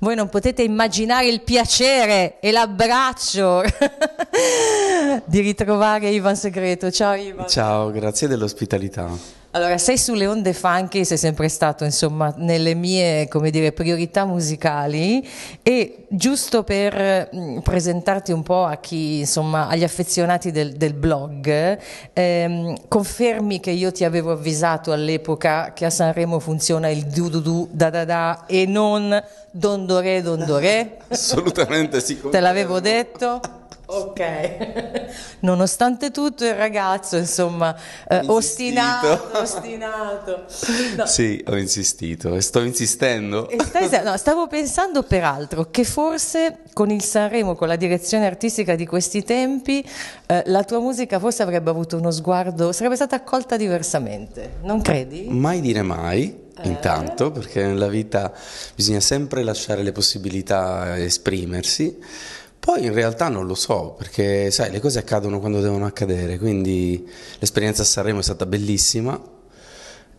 Voi non potete immaginare il piacere e l'abbraccio di ritrovare Ivan Segreto. Ciao Ivan. Ciao, grazie dell'ospitalità. Allora, sei sulle onde funky, sei sempre stato insomma nelle mie dire, priorità musicali e giusto per mm, presentarti un po' a chi, insomma, agli affezionati del, del blog, ehm, confermi che io ti avevo avvisato all'epoca che a Sanremo funziona il du du du da da da e non dondore dondore? Assolutamente sì. Te l'avevo detto? Ok, nonostante tutto il ragazzo insomma eh, ostinato, ostinato. No. Sì, ho insistito e sto insistendo. E stai, no, stavo pensando peraltro che forse con il Sanremo, con la direzione artistica di questi tempi, eh, la tua musica forse avrebbe avuto uno sguardo, sarebbe stata accolta diversamente, non credi? Mai dire mai eh. intanto, perché nella vita bisogna sempre lasciare le possibilità esprimersi, poi in realtà non lo so, perché sai, le cose accadono quando devono accadere, quindi l'esperienza a Sanremo è stata bellissima,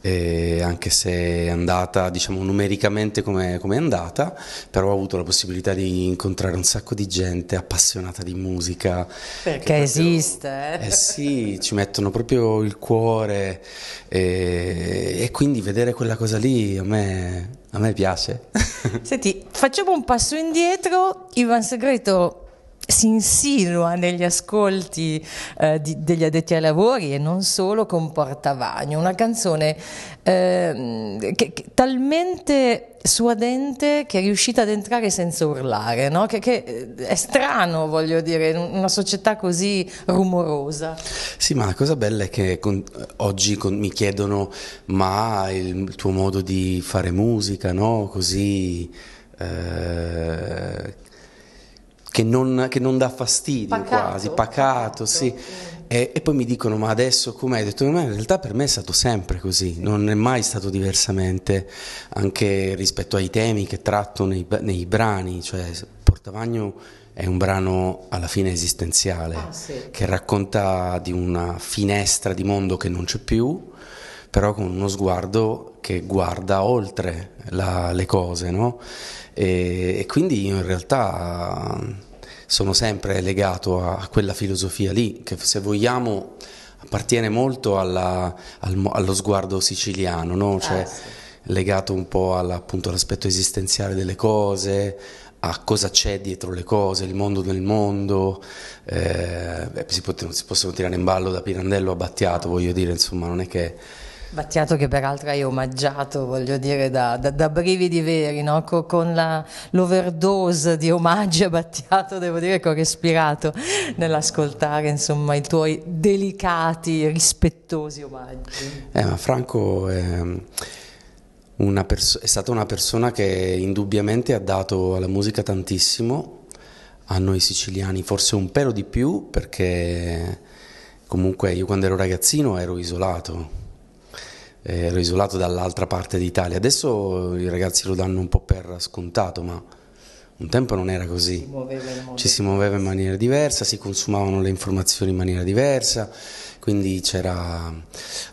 eh, anche se è andata diciamo numericamente come, come è andata, però ho avuto la possibilità di incontrare un sacco di gente appassionata di musica. Perché proprio, esiste? Eh sì, ci mettono proprio il cuore e, eh, e quindi vedere quella cosa lì a me, a me piace. Senti, facciamo un passo indietro, Ivan Segreto si insinua negli ascolti eh, di, degli addetti ai lavori e non solo con Portavagno, una canzone eh, che, che, talmente suadente che è riuscita ad entrare senza urlare, no? che, che, eh, è strano voglio dire, in una società così rumorosa. Sì, ma la cosa bella è che con, eh, oggi con, mi chiedono ma il tuo modo di fare musica, no? così... Eh, che non, che non dà fastidio pacato, quasi, pacato, sì. E, e, poi mi dicono: Ma adesso com'è? Ho detto: Ma in realtà per me è stato sempre così, non è mai stato diversamente, anche rispetto ai temi che tratto nei, nei brani. Cioè, Portavagno è un brano alla fine esistenziale, ah, sì. che racconta di una finestra di mondo che non c'è più, però con uno sguardo che guarda oltre la, le cose, no? e, e quindi io in realtà sono sempre legato a, a quella filosofia lì, che se vogliamo appartiene molto alla, al, allo sguardo siciliano, no? Eh, cioè, ah, sì. legato un po' appunto, all'aspetto esistenziale delle cose, a cosa c'è dietro le cose, il mondo del mondo, eh, beh, si, pot- si possono tirare in ballo da Pirandello a Battiato, voglio dire, insomma, non è che Battiato che peraltro hai omaggiato, voglio dire, da, da, da brividi veri, no? con, con la, l'overdose di omaggi a Battiato, devo dire che ho respirato nell'ascoltare insomma, i tuoi delicati, rispettosi omaggi. Eh, ma Franco è, mm, perso- è stata una persona che indubbiamente ha dato alla musica tantissimo, a noi siciliani forse un pelo di più perché comunque io quando ero ragazzino ero isolato eh, ero isolato dall'altra parte d'Italia. Adesso eh, i ragazzi lo danno un po' per scontato, ma un tempo non era così. Si Ci si muoveva in maniera diversa, si consumavano le informazioni in maniera diversa, quindi c'era...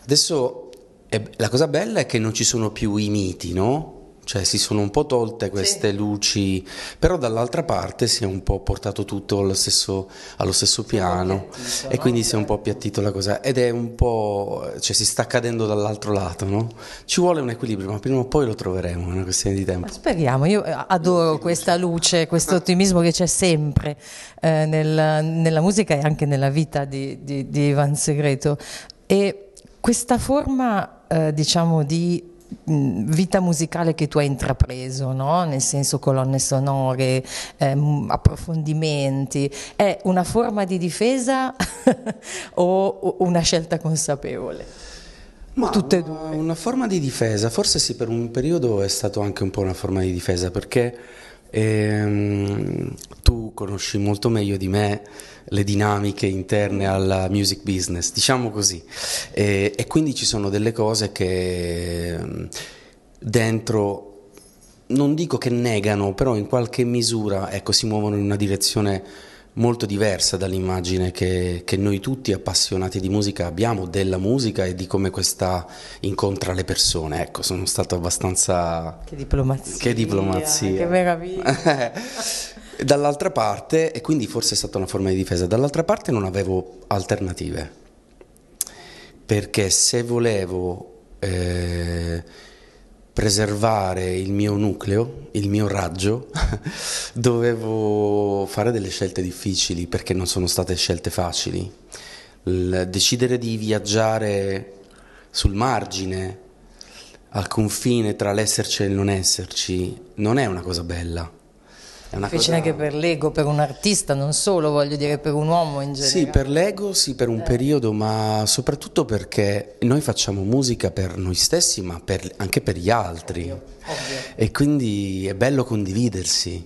Adesso eh, la cosa bella è che non ci sono più i miti, no? cioè si sono un po' tolte queste sì. luci, però dall'altra parte si è un po' portato tutto allo stesso, allo stesso piano appiattito, e quindi si è un po' appiattito la cosa ed è un po', cioè si sta cadendo dall'altro lato, no? Ci vuole un equilibrio, ma prima o poi lo troveremo, è una questione di tempo. speriamo, io eh, adoro questa luce, questo ottimismo che c'è sempre eh, nel, nella musica e anche nella vita di, di, di Ivan Segreto e questa forma eh, diciamo di vita musicale che tu hai intrapreso, no? nel senso colonne sonore, ehm, approfondimenti, è una forma di difesa o una scelta consapevole? Ma Tutte e due. Una forma di difesa, forse sì, per un periodo è stato anche un po' una forma di difesa perché e, ehm, tu conosci molto meglio di me le dinamiche interne al music business, diciamo così. E, e quindi ci sono delle cose che ehm, dentro non dico che negano, però in qualche misura ecco, si muovono in una direzione molto diversa dall'immagine che, che, noi tutti appassionati di musica abbiamo della musica e di come questa incontra le persone. Ecco, sono stato abbastanza... Che diplomazia. Che diplomazia. Che meraviglia. dall'altra parte, e quindi forse è stata una forma di difesa, dall'altra parte non avevo alternative. Perché se volevo... Eh, preservare il mio nucleo, il mio raggio, dovevo fare delle scelte difficili perché non sono state scelte facili. Il decidere di viaggiare sul margine, al confine tra l'esserci e il non esserci, non è una cosa bella è difficile cosa... anche per l'ego, per un artista, non solo, voglio dire, per un uomo in generale. Sì, per l'ego, sì, per un eh. periodo, ma soprattutto perché noi facciamo musica per noi stessi, ma per, anche per gli altri. Ovvio. Ovvio. E quindi è bello condividersi.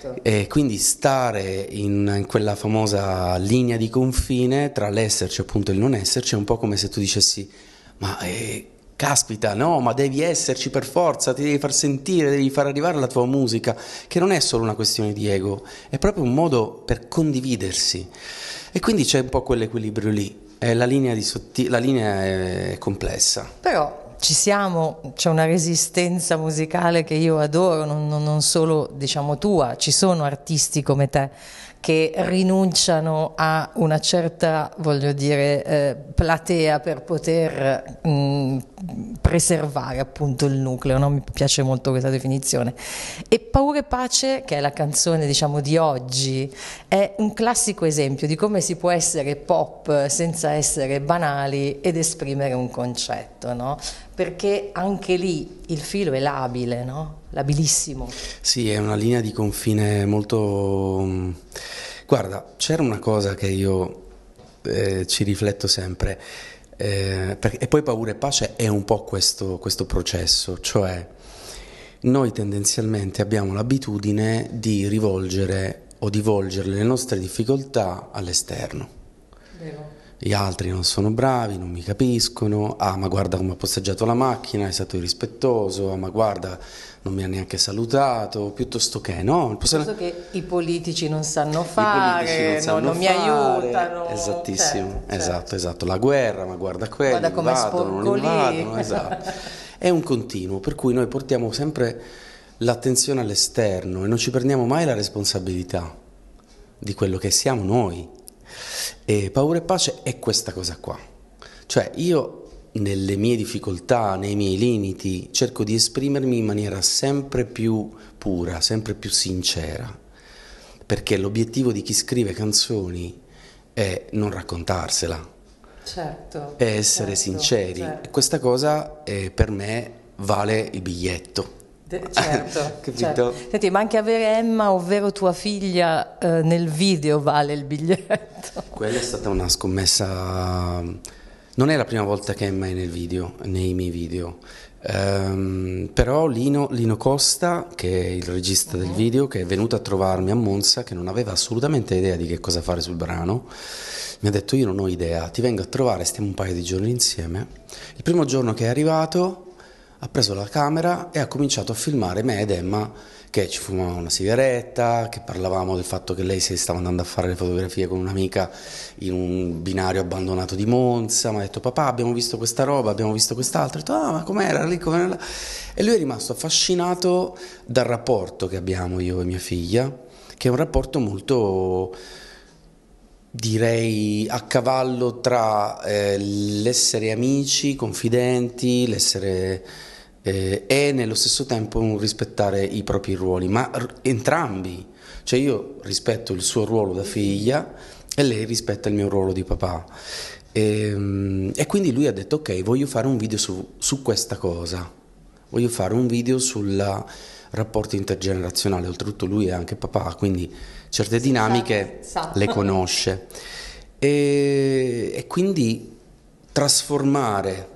Certo. E quindi stare in, in, quella famosa linea di confine tra l'esserci appunto e il non esserci è un po' come se tu dicessi ma eh, caspita, no, ma devi esserci per forza, ti devi far sentire, devi far arrivare la tua musica, che non è solo una questione di ego, è proprio un modo per condividersi. E quindi c'è un po' quell'equilibrio lì. Eh, la, linea sotti- la linea è complessa. Però ci siamo, c'è una resistenza musicale che io adoro, non, non solo diciamo tua, ci sono artisti come te che rinunciano a una certa, voglio dire, eh, platea per poter mh, mm, preservare appunto il nucleo, no? mi piace molto questa definizione. E Paura e Pace, che è la canzone diciamo di oggi, è un classico esempio di come si può essere pop senza essere banali ed esprimere un concetto, no? perché anche lì il filo è labile, no? labilissimo. Sì, è una linea di confine molto mm, Guarda, c'era una cosa che io eh, ci rifletto sempre, eh, perché, e poi paura e pace è un po' questo, questo processo, cioè noi tendenzialmente abbiamo l'abitudine di rivolgere o di volgere le nostre difficoltà all'esterno. Vero gli altri non sono bravi, non mi capiscono, ah ma guarda come ha posteggiato la macchina, è stato irrispettoso, ah ma guarda non mi ha neanche salutato, piuttosto che no. Piuttosto che i politici non sanno fare, non, sanno non, mi aiutano. Esattissimo, certo, certo. esatto, certo. esatto, la guerra, ma guarda quello, guarda come invadono, non invadono, esatto. è un continuo, per cui noi portiamo sempre l'attenzione all'esterno e non ci prendiamo mai la responsabilità di quello che siamo noi e paura e pace è questa cosa qua. Cioè io nelle mie difficoltà, nei miei limiti, cerco di esprimermi in maniera sempre più pura, sempre più sincera, perché l'obiettivo di chi scrive canzoni è non raccontarsela, certo, è essere certo, sinceri. Certo. E questa cosa eh, per me vale il biglietto. De- certo, certo, Senti, ma anche avere Emma, ovvero tua figlia, eh, nel video vale il biglietto. Quella è stata una scommessa. Non è la prima volta che Emma è nel video, nei miei video. Um, però Lino, Lino, Costa, che è il regista del mm-hmm. video, che è venuto a trovarmi a Monza, che non aveva assolutamente idea di che cosa fare sul brano, mi ha detto io non ho idea, ti vengo a trovare, stiamo un paio di giorni insieme. Il primo giorno che è arrivato ha preso la camera e ha cominciato a filmare me ed Emma che ci fumavamo una sigaretta, che parlavamo del fatto che lei si stava andando a fare le fotografie con un'amica in un binario abbandonato di Monza, mi ha detto papà abbiamo visto questa roba, abbiamo visto quest'altra, ho detto ah ma com'era lì, com'era E lui è rimasto affascinato dal rapporto che abbiamo io e mia figlia, che è un rapporto molto direi a cavallo tra eh, l'essere amici, confidenti, l'essere eh, e nello stesso tempo rispettare i propri ruoli, ma entrambi, cioè io rispetto il suo ruolo da figlia e lei rispetta il mio ruolo di papà. E, ehm, e quindi lui ha detto ok, voglio fare un video su, su questa cosa, voglio fare un video sul rapporto intergenerazionale, oltretutto lui è anche papà, quindi certe dinamiche sa, sa. le conosce. E, e quindi trasformare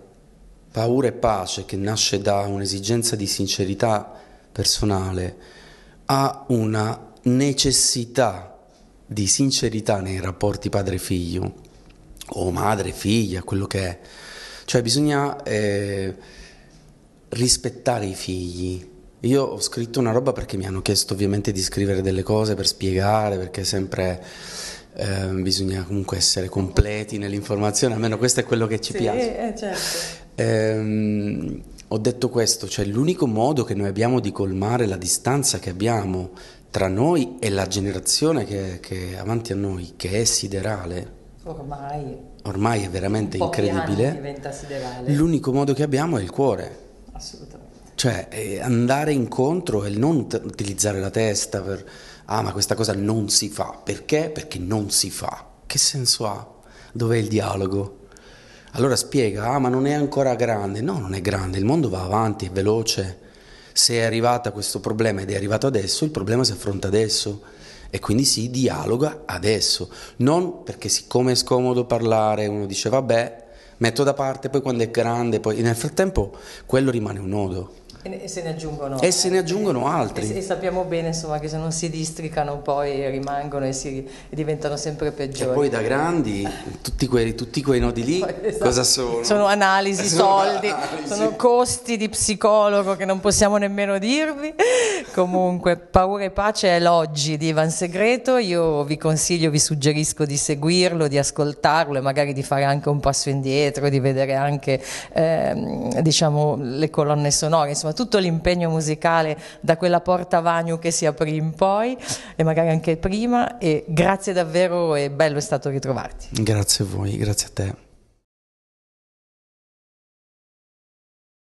paura e pace che nasce da un'esigenza di sincerità personale a una necessità di sincerità nei rapporti padre-figlio o madre-figlia, quello che è. Cioè bisogna eh, rispettare i figli. Io ho scritto una roba perché mi hanno chiesto ovviamente di scrivere delle cose per spiegare, perché sempre Ehm, bisogna comunque essere completi nell'informazione, almeno questo è quello che ci sì, piace. Eh, certo. eh, ho detto questo, cioè l'unico modo che noi abbiamo di colmare la distanza che abbiamo tra noi e la generazione che, che è avanti a noi, che è siderale, ormai, ormai è veramente incredibile, l'unico modo che abbiamo è il cuore. Assolutamente. Cioè eh, andare incontro e non t- utilizzare la testa per ah ma questa cosa non si fa, perché? Perché non si fa. Che senso ha? Dov'è il dialogo? Allora spiega, ah ma non è ancora grande, no non è grande, il mondo va avanti, è veloce, se è arrivato a questo problema ed è arrivato adesso, il problema si affronta adesso e quindi si dialoga adesso, non perché siccome è scomodo parlare uno dice vabbè, metto da parte, poi quando è grande, poi nel frattempo quello rimane un nodo. E se ne aggiungono, e se ne aggiungono altri. E, e, sappiamo bene insomma, che se non si districano poi rimangono e, si, e diventano sempre peggiori. E poi da grandi tutti quei, tutti quei nodi lì esatto. cosa sono? Sono analisi, sono soldi, analisi. sono costi di psicologo che non possiamo nemmeno dirvi. Comunque, Paura e Pace è l'oggi di Ivan Segreto. Io vi consiglio, vi suggerisco di seguirlo, di ascoltarlo e magari di fare anche un passo indietro, di vedere anche eh, diciamo, le colonne sonore. Insomma, insomma tutto l'impegno musicale da quella porta vagno che si aprì in poi e magari anche prima e grazie davvero e bello è stato ritrovarti. Grazie a voi, grazie a te.